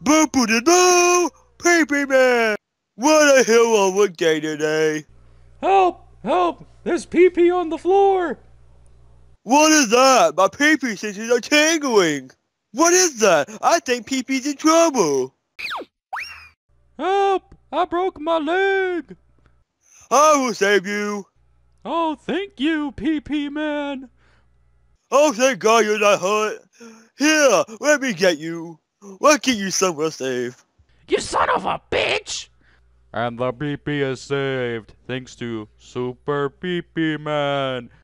Boo boo da pee Paper man! What a hell of a day today! Help! Help! There's pee pee on the floor! What is that? My pee pee stitches are tangling! What is that? I think pee pee's in trouble! Help! I broke my leg! I will save you! Oh, thank you, pee pee man! Oh, thank God you're not hurt! Here, let me get you! can't you somewhere save? You son of a bitch! And the PP is saved thanks to Super PP Man.